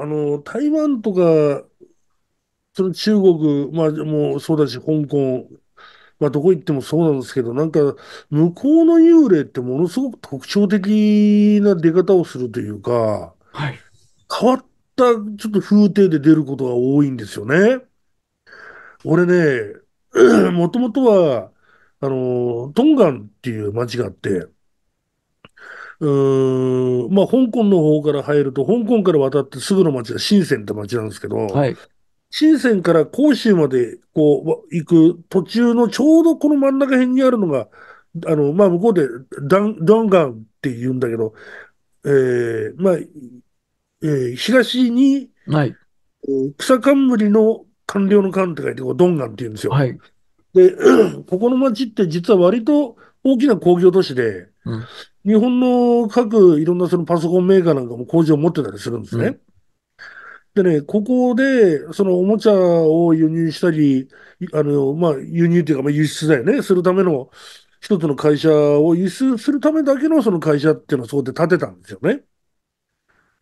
あの、台湾とか、その中国、まあ、もうそうだし、香港、まあ、どこ行ってもそうなんですけど、なんか、向こうの幽霊ってものすごく特徴的な出方をするというか、はい、変わったちょっと風景で出ることが多いんですよね。俺ね、もともとは、あの、トンガンっていう町があって、うん、まあ、香港の方から入ると、香港から渡ってすぐの町は深センって町なんですけど、はい、深センから広州までこう行く途中のちょうどこの真ん中辺にあるのが、あの、まあ、向こうでダン、ダンガンって言うんだけど、えー、まあ、えー、東に、はい、草冠の官僚の官って書いて、こう、ドンガンって言うんですよ。はい、で、ここの町って実は割と、大きな工業都市で、うん、日本の各いろんなそのパソコンメーカーなんかも工場を持ってたりするんですね。うん、でね、ここで、そのおもちゃを輸入したり、あの、まあ、輸入というか、まあ、輸出だよね、するための一つの会社を輸出するためだけのその会社っていうのをそこで建てたんですよね。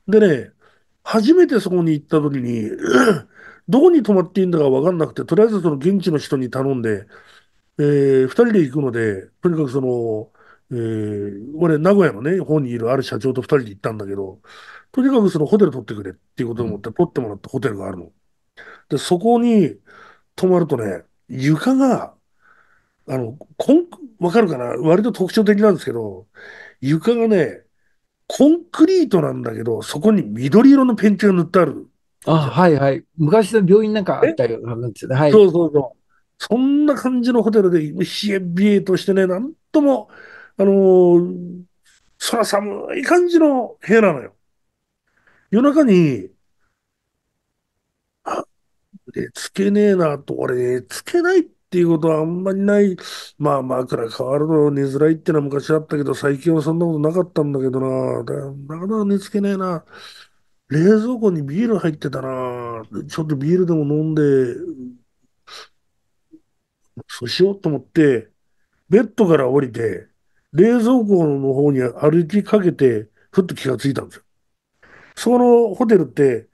でね、初めてそこに行った時に、どこに泊まっていいんだか分かんなくて、とりあえずその現地の人に頼んで、えー、二人で行くので、とにかくその、えー、俺、名古屋のね、本にいるある社長と二人で行ったんだけど、とにかくそのホテル取ってくれっていうことを思って、取ってもらったホテルがあるの。で、そこに泊まるとね、床が、あの、コン、わかるかな割と特徴的なんですけど、床がね、コンクリートなんだけど、そこに緑色のペンチが塗ってある。あ、はいはい。昔の病院なんかあったようなんですね。はい。そうそうそう。そんな感じのホテルで、冷え冷えとしてね、なんとも、あのー、空寒い感じの部屋なのよ。夜中に、あ、寝つけねえなと、俺、寝つけないっていうことはあんまりない。まあ、枕変わるの寝づらいってのは昔あったけど、最近はそんなことなかったんだけどな。だなかなか寝つけねえな。冷蔵庫にビール入ってたな。ちょっとビールでも飲んで、そうしようと思って、ベッドから降りて、冷蔵庫の方に歩きかけて、ふっと気がついたんですよ。そのホテルって、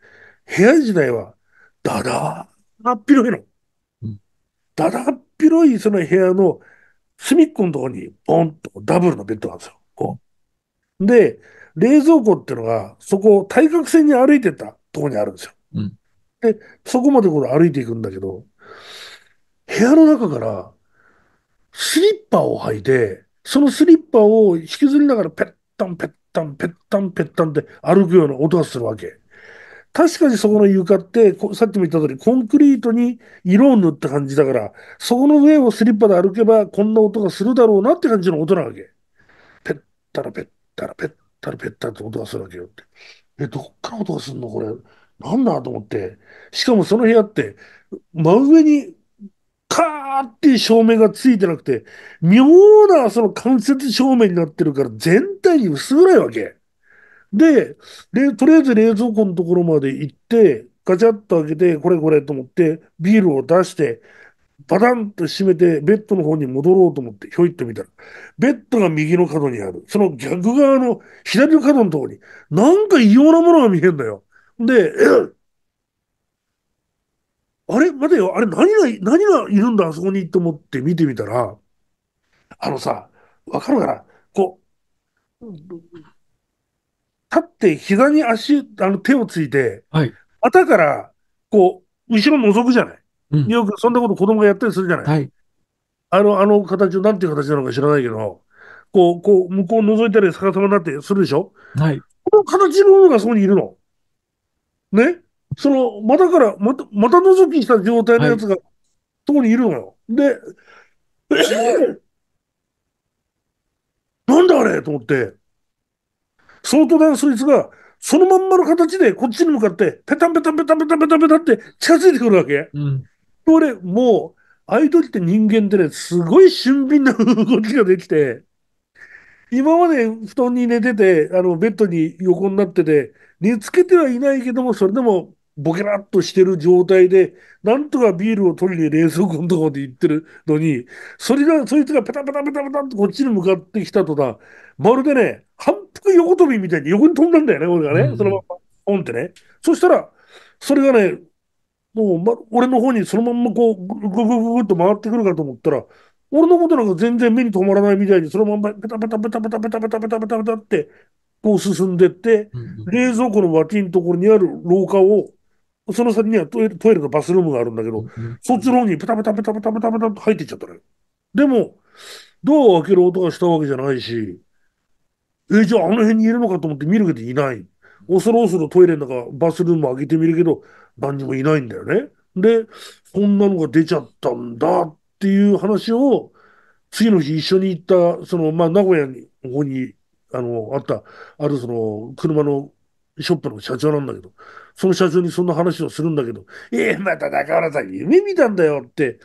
部屋自体は、だだーっ広いの。だだっ広いその部屋の隅っこのところに、ボンとダブルのベッドなんですよ。こうで、冷蔵庫っていうのが、そこ対角線に歩いてたところにあるんですよ。うん、で、そこまでこ歩いていくんだけど、部屋の中からスリッパを履いて、そのスリッパを引きずりながらペッタンペッタンペッタンペッタンって歩くような音がするわけ。確かにそこの床って、さっきも言った通り、コンクリートに色を塗った感じだから、そこの上をスリッパで歩けば、こんな音がするだろうなって感じの音なわけ。ペッタラペッタラペッタラペッタラって音がするわけよって。え、どっから音がするのこれ。なんだと思って。しかもその部屋って、真上にカーっていう照明がついてなくて、妙なその間接照明になってるから全体に薄暗いわけ。で、で、とりあえず冷蔵庫のところまで行って、ガチャッと開けて、これこれと思って、ビールを出して、パタンと閉めて、ベッドの方に戻ろうと思って、ひょいっと見たら、ベッドが右の角にある。その逆側の左の角のところに、なんか異様なものが見えるんだよ。で、あれ待てよ、あれ何が、何がいるんだ、あそこにと思って見てみたら、あのさ、わかるかなこう、立って膝に足、あの手をついて、はい、股から、こう、後ろ覗くじゃない、うん、よくそんなこと子供がやったりするじゃない、はい、あの、あの形を、なんていう形なのか知らないけど、こう、こう、向こう覗いたり逆さまになってするでしょはい。この形のものがそこにいるの。ねその、またから、また、また覗きした状態のやつが、そこにいるのよ。で、なんだあれと思って、相当なそいつが、そのまんまの形でこっちに向かって、ペタンペタンペタンペタンペタンペタンって近づいてくるわけ。うん、俺、もう、ああいう時って人間ってね、すごい俊敏な動きができて、今まで布団に寝てて、あの、ベッドに横になってて、寝つけてはいないけども、それでもボケラっとしてる状態で、なんとかビールを取りに冷蔵庫のところで行ってるのに、それが、そいつがペタペタペタペタってこっちに向かってきたとだ、まるでね、反復横跳びみたいに横に飛んだんだよね、俺がね、そのまま、ポンってね。そしたら、それがね、もう、ま、俺の方にそのまんまこう、ぐぐぐぐっと回ってくるかと思ったら、俺のことなんか全然目に留まらないみたいに、そのまんまペタペタペタペタペタペタペタペタペタって、こう進んでって、冷蔵庫の脇のところにある廊下をその先にはトイレトイレのバスルームがあるんだけど、そっちの方にペタペタペタペタペタペタと入っていっちゃったの、ね、よ。でも、ドアを開ける音がしたわけじゃないし、え、じゃああの辺にいるのかと思って見るけどいない。恐る恐るトイレの中、バスルーム開けてみるけど、何にもいないんだよね。で、そんなのが出ちゃったんだっていう話を、次の日一緒に行った、その、まあ、名古屋に、ここに、あの、あった、あるその、車のショップの社長なんだけど、その社長にそんな話をするんだけど、えまた中原さん、夢見たんだよって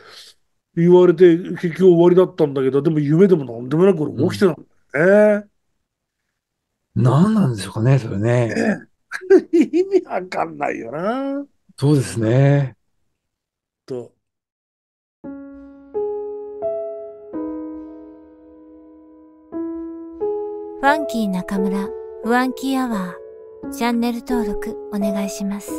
言われて、結局終わりだったんだけど、でも夢でもなんでもなく俺起きてたんだよね。うん、何なんでしょうかね、それね。ね意味わかんないよな。そうですね。と。ファンキー中村、ファンキーアワー。チャンネル登録お願いします。